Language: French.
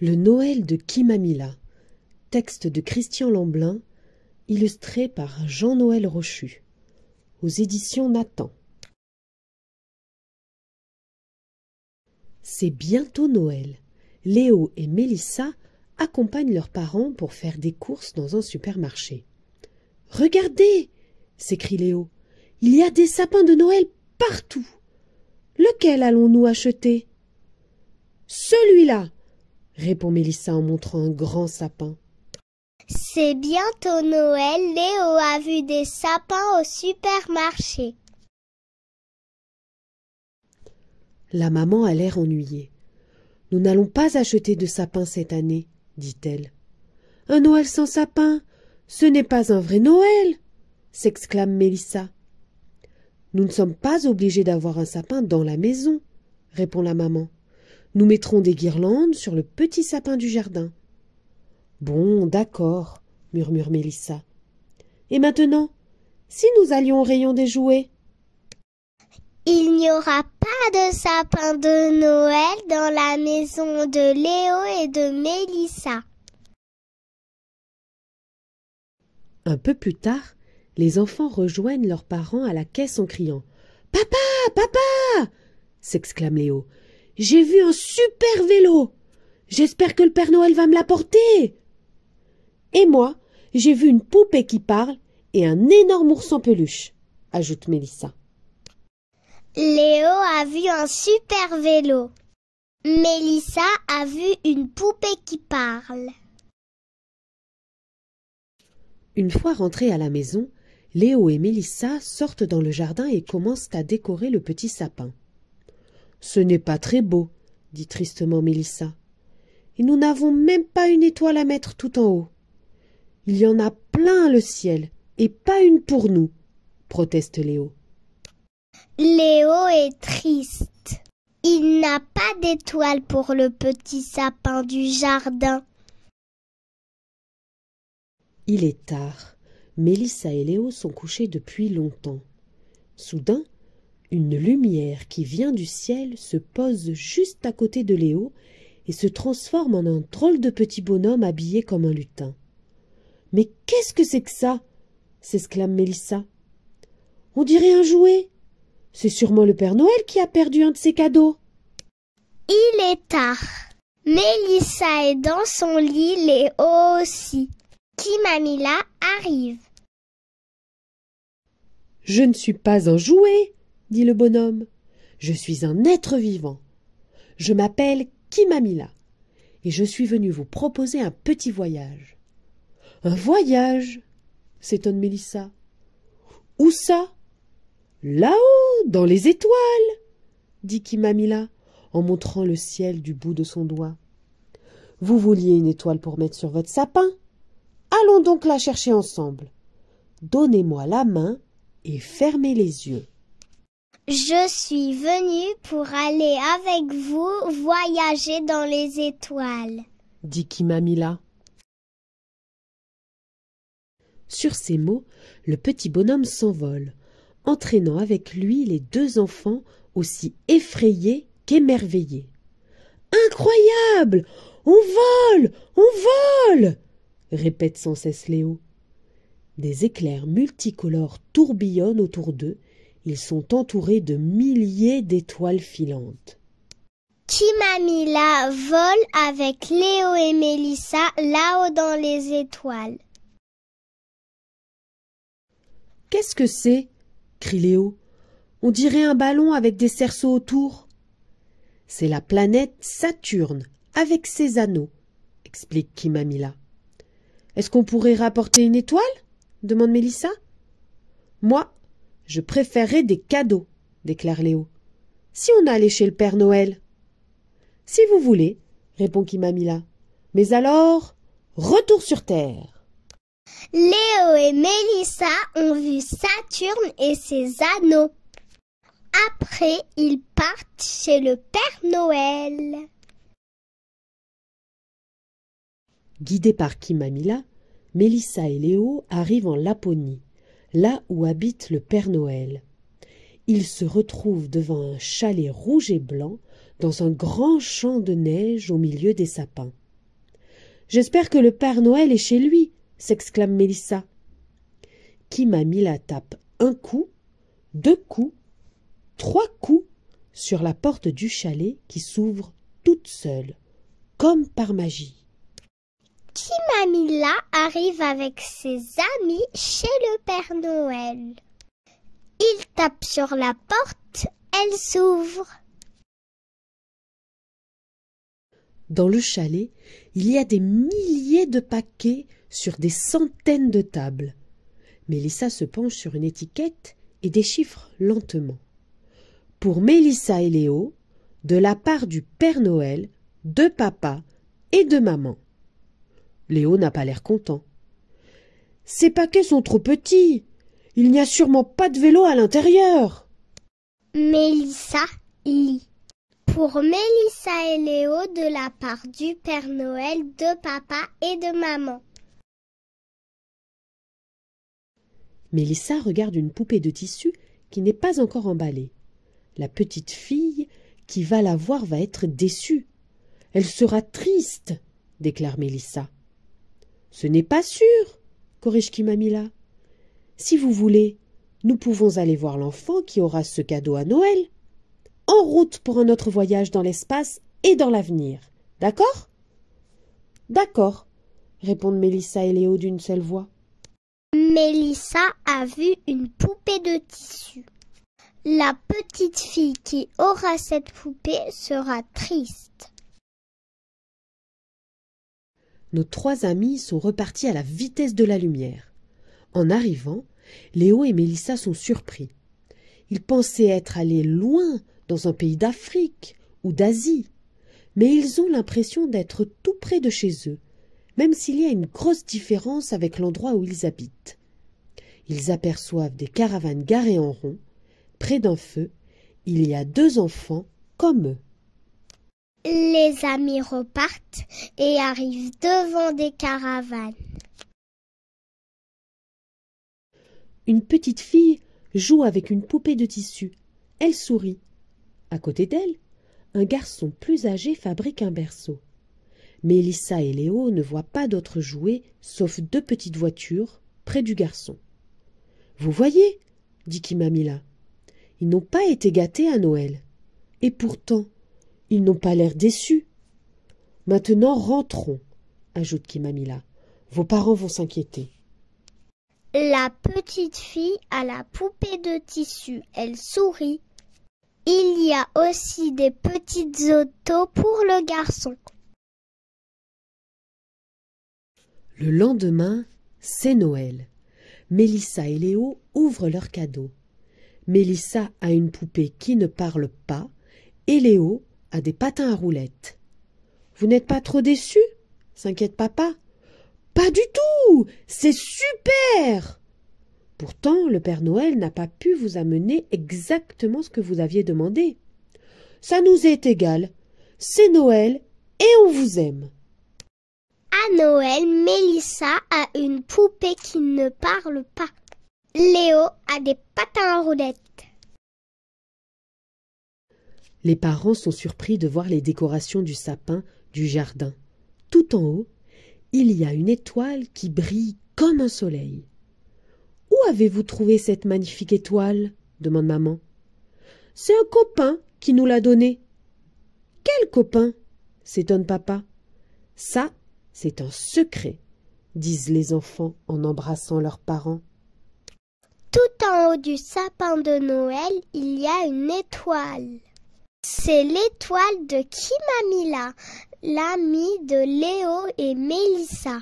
Le Noël de Kimamila, texte de Christian Lamblin, illustré par Jean-Noël Rochu, aux éditions Nathan. C'est bientôt Noël. Léo et Mélissa accompagnent leurs parents pour faire des courses dans un supermarché. Regardez s'écrie Léo. Il y a des sapins de Noël partout. Lequel allons-nous acheter Celui-là répond Mélissa en montrant un grand sapin. C'est bientôt Noël, Léo a vu des sapins au supermarché. La maman a l'air ennuyée. Nous n'allons pas acheter de sapin cette année, dit-elle. Un Noël sans sapin, ce n'est pas un vrai Noël, s'exclame Mélissa. Nous ne sommes pas obligés d'avoir un sapin dans la maison, répond la maman. Nous mettrons des guirlandes sur le petit sapin du jardin. Bon, d'accord, murmure Mélissa. Et maintenant, si nous allions au rayon des jouets Il n'y aura pas de sapin de Noël dans la maison de Léo et de Mélissa. Un peu plus tard, les enfants rejoignent leurs parents à la caisse en criant Papa Papa s'exclame Léo. J'ai vu un super vélo. J'espère que le Père Noël va me l'apporter. Et moi, j'ai vu une poupée qui parle et un énorme ours en peluche, ajoute Mélissa. Léo a vu un super vélo. Mélissa a vu une poupée qui parle. Une fois rentrés à la maison, Léo et Mélissa sortent dans le jardin et commencent à décorer le petit sapin. Ce n'est pas très beau, dit tristement Mélissa. Et nous n'avons même pas une étoile à mettre tout en haut. Il y en a plein le ciel, et pas une pour nous, proteste Léo. Léo est triste. Il n'a pas d'étoile pour le petit sapin du jardin. Il est tard. Mélissa et Léo sont couchés depuis longtemps. Soudain, une lumière qui vient du ciel se pose juste à côté de Léo et se transforme en un troll de petit bonhomme habillé comme un lutin. Mais qu'est-ce que c'est que ça s'exclame Mélissa. On dirait un jouet. C'est sûrement le Père Noël qui a perdu un de ses cadeaux. Il est tard. Mélissa est dans son lit, Léo aussi. Kimamila arrive. Je ne suis pas un jouet, dit le bonhomme. Je suis un être vivant. Je m'appelle Kimamila, et je suis venu vous proposer un petit voyage. Un voyage s'étonne Mélissa. Où ça Là-haut, dans les étoiles dit Kimamila en montrant le ciel du bout de son doigt. Vous vouliez une étoile pour mettre sur votre sapin Allons donc la chercher ensemble. Donnez-moi la main et fermez les yeux. Je suis venu pour aller avec vous voyager dans les étoiles, dit Kimamila. Sur ces mots, le petit bonhomme s'envole, entraînant avec lui les deux enfants aussi effrayés qu'émerveillés. Incroyable On vole On vole répète sans cesse Léo. Des éclairs multicolores tourbillonnent autour d'eux ils sont entourés de milliers d'étoiles filantes. Kimamila vole avec Léo et Mélissa là-haut dans les étoiles. Qu'est-ce que c'est crie Léo. On dirait un ballon avec des cerceaux autour. C'est la planète Saturne avec ses anneaux, explique Kimamila. Est-ce qu'on pourrait rapporter une étoile demande Mélissa. Moi, je préférerais des cadeaux, déclare Léo. Si on allait chez le Père Noël Si vous voulez, répond Kimamila. Mais alors, retour sur Terre. Léo et Mélissa ont vu Saturne et ses anneaux. Après, ils partent chez le Père Noël. Guidés par Kimamila, Mélissa et Léo arrivent en Laponie là où habite le Père Noël. Il se retrouve devant un chalet rouge et blanc dans un grand champ de neige au milieu des sapins. J'espère que le Père Noël est chez lui, s'exclame Mélissa. Qui m'a mis la tape un coup, deux coups, trois coups sur la porte du chalet qui s'ouvre toute seule, comme par magie. Petit Mamila arrive avec ses amis chez le Père Noël. Il tape sur la porte, elle s'ouvre. Dans le chalet, il y a des milliers de paquets sur des centaines de tables. Mélissa se penche sur une étiquette et déchiffre lentement. Pour Mélissa et Léo, de la part du Père Noël, de papa et de maman. Léo n'a pas l'air content. Ces paquets sont trop petits. Il n'y a sûrement pas de vélo à l'intérieur. Mélissa lit. Pour Mélissa et Léo de la part du Père Noël, de papa et de maman. Mélissa regarde une poupée de tissu qui n'est pas encore emballée. La petite fille qui va la voir va être déçue. Elle sera triste, déclare Mélissa. Ce n'est pas sûr, corrige Kimamila. Si vous voulez, nous pouvons aller voir l'enfant qui aura ce cadeau à Noël. En route pour un autre voyage dans l'espace et dans l'avenir. D'accord D'accord, répondent Mélissa et Léo d'une seule voix. Mélissa a vu une poupée de tissu. La petite fille qui aura cette poupée sera triste nos trois amis sont repartis à la vitesse de la lumière. En arrivant, Léo et Mélissa sont surpris. Ils pensaient être allés loin dans un pays d'Afrique ou d'Asie, mais ils ont l'impression d'être tout près de chez eux, même s'il y a une grosse différence avec l'endroit où ils habitent. Ils aperçoivent des caravanes garées en rond, près d'un feu, il y a deux enfants comme eux les amis repartent et arrivent devant des caravanes. Une petite fille joue avec une poupée de tissu. Elle sourit. À côté d'elle, un garçon plus âgé fabrique un berceau. Mélissa et Léo ne voient pas d'autres jouets sauf deux petites voitures près du garçon. Vous voyez, dit Kimamila, ils n'ont pas été gâtés à Noël. Et pourtant, ils n'ont pas l'air déçus. Maintenant rentrons, ajoute Kimamila. Vos parents vont s'inquiéter. La petite fille a la poupée de tissu. Elle sourit. Il y a aussi des petites autos pour le garçon. Le lendemain, c'est Noël. Mélissa et Léo ouvrent leurs cadeaux. Mélissa a une poupée qui ne parle pas et Léo a des patins à roulettes. Vous n'êtes pas trop déçu s'inquiète papa. Pas du tout C'est super Pourtant, le Père Noël n'a pas pu vous amener exactement ce que vous aviez demandé. Ça nous est égal. C'est Noël et on vous aime. À Noël, Mélissa a une poupée qui ne parle pas. Léo a des patins à roulettes. Les parents sont surpris de voir les décorations du sapin du jardin. Tout en haut, il y a une étoile qui brille comme un soleil. Où avez-vous trouvé cette magnifique étoile demande maman. C'est un copain qui nous l'a donnée. Quel copain s'étonne papa. Ça, c'est un secret, disent les enfants en embrassant leurs parents. Tout en haut du sapin de Noël, il y a une étoile. C'est l'étoile de Kimamila, L'ami de Léo et Mélissa.